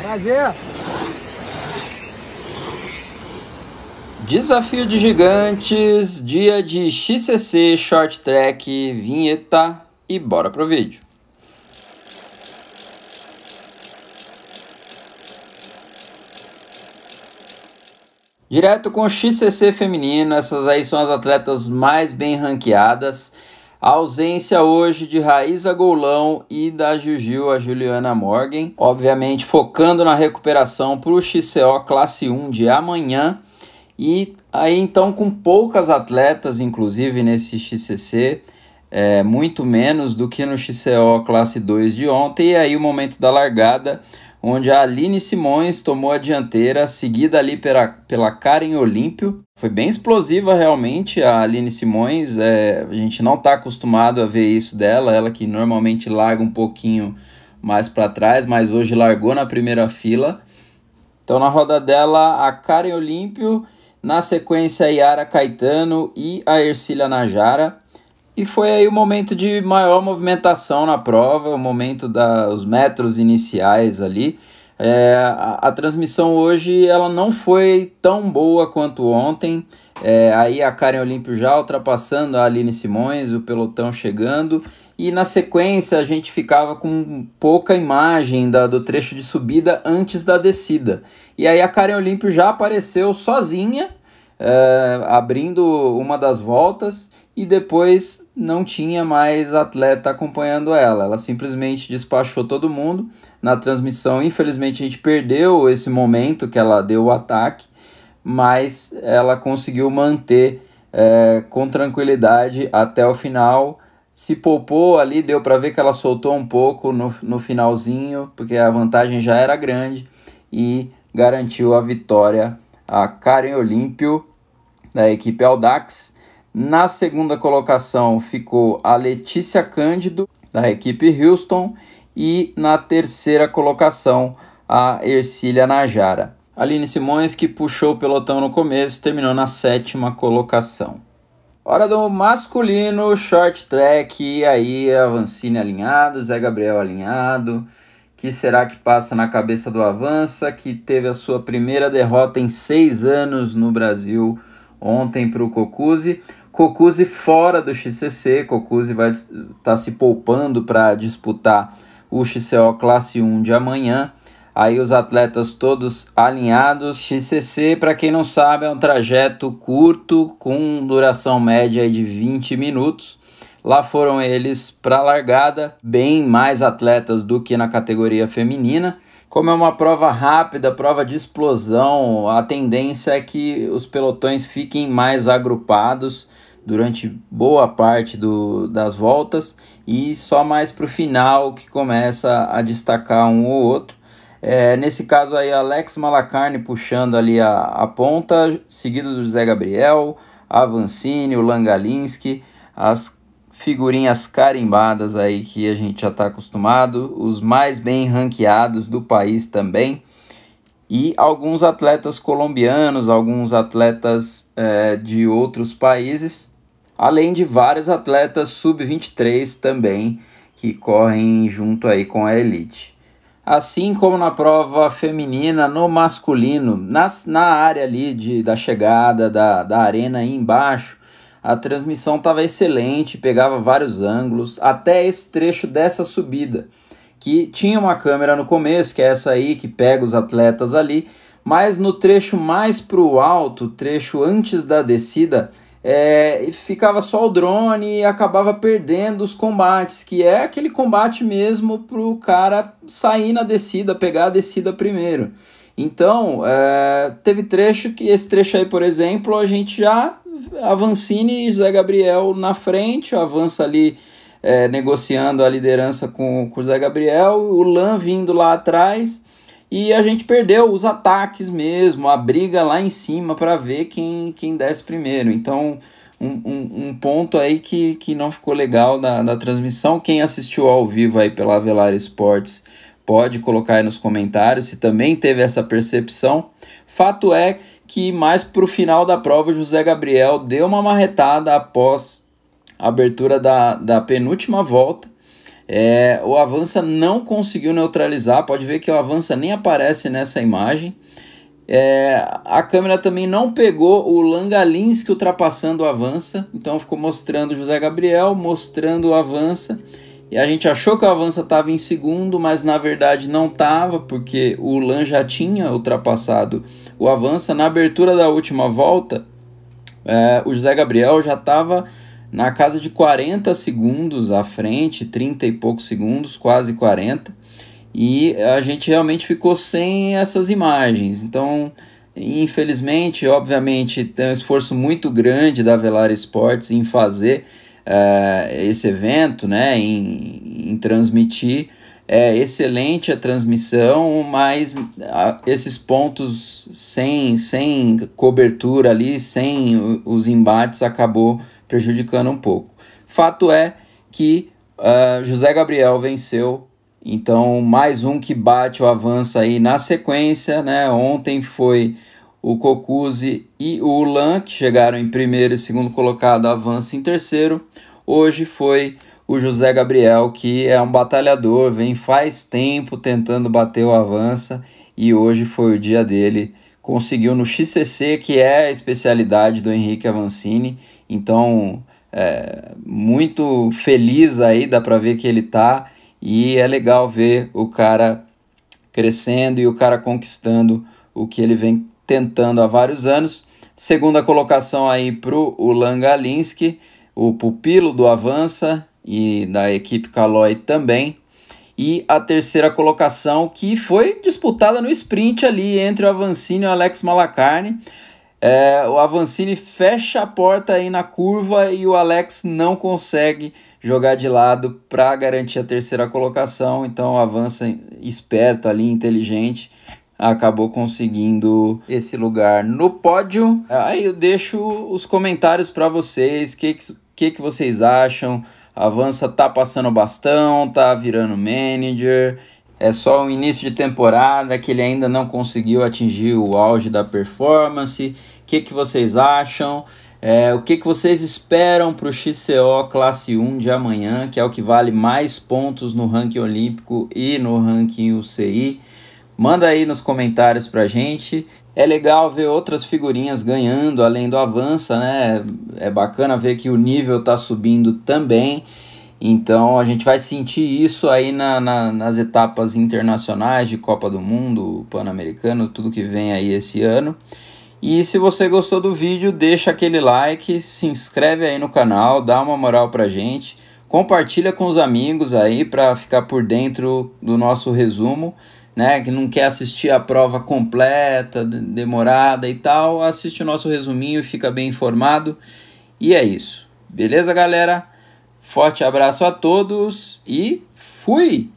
Prazer. Desafio de Gigantes, dia de XCC, short track, vinheta e bora pro vídeo. Direto com XCC feminino, essas aí são as atletas mais bem ranqueadas. A ausência hoje de Raíza Golão e da Jujil a Juliana Morgan, obviamente focando na recuperação para o XCO Classe 1 de amanhã. E aí então com poucas atletas, inclusive nesse XCC, é, muito menos do que no XCO Classe 2 de ontem. E aí o momento da largada, onde a Aline Simões tomou a dianteira, seguida ali pela, pela Karen Olímpio. Foi bem explosiva realmente a Aline Simões, é, a gente não está acostumado a ver isso dela, ela que normalmente larga um pouquinho mais para trás, mas hoje largou na primeira fila. Então na roda dela a Karen Olímpio, na sequência a Yara Caetano e a Ercília Najara. E foi aí o momento de maior movimentação na prova, o momento dos metros iniciais ali. É, a, a, transmissão hoje ela não foi tão boa quanto ontem. É, aí a Karen Olímpio já ultrapassando a Aline Simões, o pelotão chegando. E na sequência a gente ficava com pouca imagem da, do trecho de subida antes da descida. E aí a Karen Olímpio já apareceu sozinha, é, abrindo uma das voltas e depois não tinha mais atleta acompanhando ela. Ela simplesmente despachou todo mundo. Na transmissão, infelizmente, a gente perdeu esse momento que ela deu o ataque, mas ela conseguiu manter é, com tranquilidade até o final. Se poupou ali, deu para ver que ela soltou um pouco no, no finalzinho, porque a vantagem já era grande e garantiu a vitória a Karen Olímpio da equipe Aldax na segunda colocação ficou a Letícia Cândido, da equipe Houston, e na terceira colocação a Ercília Najara. Aline Simões, que puxou o pelotão no começo, terminou na sétima colocação. Hora do masculino, short track, e aí Avancini alinhado, Zé Gabriel alinhado. Que será que passa na cabeça do Avança, que teve a sua primeira derrota em seis anos no Brasil ontem para o Cocuzzi? Cocuzzi fora do XCC, Cocuzzi vai estar tá se poupando para disputar o XCO Classe 1 de amanhã. Aí os atletas todos alinhados. XCC, para quem não sabe, é um trajeto curto com duração média de 20 minutos. Lá foram eles para a largada, bem mais atletas do que na categoria feminina. Como é uma prova rápida, prova de explosão, a tendência é que os pelotões fiquem mais agrupados durante boa parte do, das voltas e só mais para o final que começa a destacar um ou outro. É, nesse caso aí, Alex Malacarne puxando ali a, a ponta, seguido do José Gabriel, Avancini, o Langalinski, as figurinhas carimbadas aí que a gente já está acostumado, os mais bem ranqueados do país também, e alguns atletas colombianos, alguns atletas é, de outros países, além de vários atletas sub-23 também que correm junto aí com a elite. Assim como na prova feminina, no masculino, nas, na área ali de, da chegada da, da arena aí embaixo, a transmissão estava excelente, pegava vários ângulos, até esse trecho dessa subida, que tinha uma câmera no começo, que é essa aí que pega os atletas ali, mas no trecho mais para o alto, trecho antes da descida, é, ficava só o drone e acabava perdendo os combates, que é aquele combate mesmo para o cara sair na descida, pegar a descida primeiro. Então, é, teve trecho que esse trecho aí, por exemplo, a gente já Avancini e José Gabriel na frente, avança ali é, negociando a liderança com, com o José Gabriel, o Lan vindo lá atrás e a gente perdeu os ataques mesmo, a briga lá em cima para ver quem, quem desce primeiro. Então, um, um, um, ponto aí que, que não ficou legal da, da transmissão. Quem assistiu ao vivo aí pela Avelar Esportes pode colocar aí nos comentários se também teve essa percepção. Fato é que mais para o final da prova José Gabriel deu uma marretada após a abertura da, da penúltima volta. É, o Avança não conseguiu neutralizar, pode ver que o Avança nem aparece nessa imagem. É, a câmera também não pegou o Langalinski ultrapassando o Avança, então ficou mostrando José Gabriel, mostrando o Avança e a gente achou que o Avança estava em segundo, mas na verdade não estava, porque o Lan já tinha ultrapassado o Avança. Na abertura da última volta, é, o José Gabriel já estava na casa de 40 segundos à frente, 30 e poucos segundos, quase 40. E a gente realmente ficou sem essas imagens. Então, infelizmente, obviamente, tem um esforço muito grande da Velar Esportes em fazer uh, esse evento, né, em, em transmitir. É excelente a transmissão, mas a, ah, esses pontos sem, sem cobertura ali, sem o, os embates, acabou prejudicando um pouco. Fato é que uh, José Gabriel venceu então, mais um que bate ou avança aí na sequência, né? Ontem foi o Cocuzzi e o Ulan, que chegaram em primeiro e segundo colocado, avança em terceiro. Hoje foi o José Gabriel, que é um batalhador, vem faz tempo tentando bater o avança e hoje foi o dia dele. Conseguiu no XCC, que é a especialidade do Henrique Avancini. Então, é, muito feliz aí, dá para ver que ele tá e é legal ver o cara crescendo e o cara conquistando o que ele vem tentando há vários anos. Segunda colocação aí para o Ulan Galinski, o pupilo do Avança e da equipe Caloi também. E a terceira colocação que foi disputada no sprint ali entre o Avancini e o Alex Malacarne. É, o Avancini fecha a porta aí na curva e o Alex não consegue jogar de lado para garantir a terceira colocação. Então avança esperto ali, inteligente acabou conseguindo esse lugar no pódio. Ah, aí eu deixo os comentários para vocês, o que, que, que vocês acham. Avança tá passando bastão, tá virando manager. É só o início de temporada que ele ainda não conseguiu atingir o auge da performance. O que, que vocês acham? É, o que, que vocês esperam para o XCO Classe 1 de amanhã, que é o que vale mais pontos no ranking olímpico e no ranking UCI? Manda aí nos comentários pra gente. É legal ver outras figurinhas ganhando além do Avança, né? É bacana ver que o nível tá subindo também. Então a gente vai sentir isso aí na, na, nas etapas internacionais de Copa do Mundo, Pan-Americano, tudo que vem aí esse ano. E se você gostou do vídeo, deixa aquele like, se inscreve aí no canal, dá uma moral pra gente, compartilha com os amigos aí para ficar por dentro do nosso resumo né, que não quer assistir a prova completa, demorada e tal, assiste o nosso resuminho, fica bem informado. E é isso. Beleza, galera? Forte abraço a todos e fui!